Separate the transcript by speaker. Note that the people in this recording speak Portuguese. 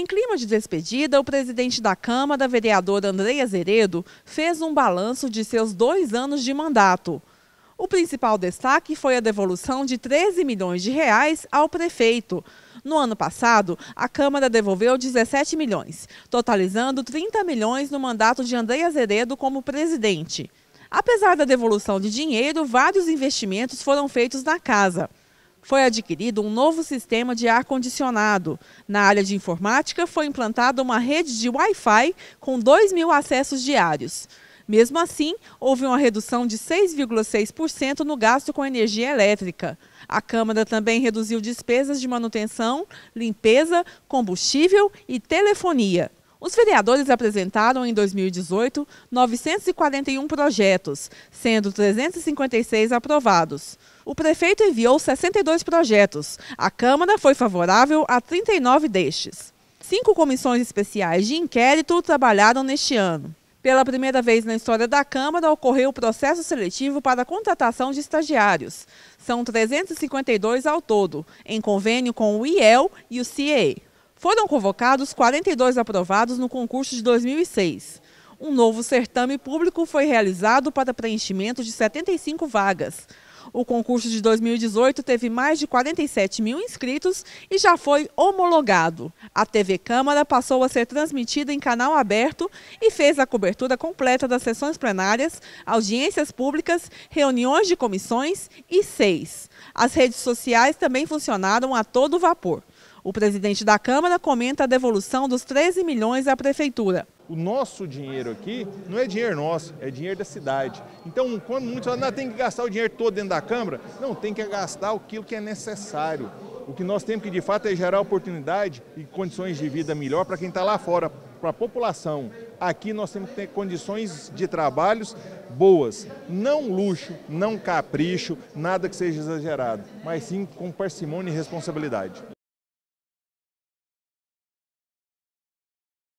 Speaker 1: Em clima de despedida, o presidente da Câmara, vereador Andrei Azeredo, fez um balanço de seus dois anos de mandato. O principal destaque foi a devolução de 13 milhões de reais ao prefeito. No ano passado, a Câmara devolveu 17 milhões, totalizando 30 milhões no mandato de Andrei Azeredo como presidente. Apesar da devolução de dinheiro, vários investimentos foram feitos na casa foi adquirido um novo sistema de ar-condicionado. Na área de informática, foi implantada uma rede de Wi-Fi com 2 mil acessos diários. Mesmo assim, houve uma redução de 6,6% no gasto com energia elétrica. A Câmara também reduziu despesas de manutenção, limpeza, combustível e telefonia. Os vereadores apresentaram em 2018 941 projetos, sendo 356 aprovados. O prefeito enviou 62 projetos. A Câmara foi favorável a 39 destes. Cinco comissões especiais de inquérito trabalharam neste ano. Pela primeira vez na história da Câmara, ocorreu o processo seletivo para a contratação de estagiários. São 352 ao todo, em convênio com o IEL e o CIE. Foram convocados 42 aprovados no concurso de 2006. Um novo certame público foi realizado para preenchimento de 75 vagas. O concurso de 2018 teve mais de 47 mil inscritos e já foi homologado. A TV Câmara passou a ser transmitida em canal aberto e fez a cobertura completa das sessões plenárias, audiências públicas, reuniões de comissões e seis. As redes sociais também funcionaram a todo vapor. O presidente da Câmara comenta a devolução dos 13 milhões à Prefeitura.
Speaker 2: O nosso dinheiro aqui não é dinheiro nosso, é dinheiro da cidade. Então, quando muitos falam, tem que gastar o dinheiro todo dentro da Câmara, não, tem que gastar aquilo que é necessário. O que nós temos que, de fato, é gerar oportunidade e condições de vida melhor para quem está lá fora, para a população. Aqui nós temos que ter condições de trabalhos boas, não luxo, não capricho, nada que seja exagerado, mas sim com parcimônia e responsabilidade.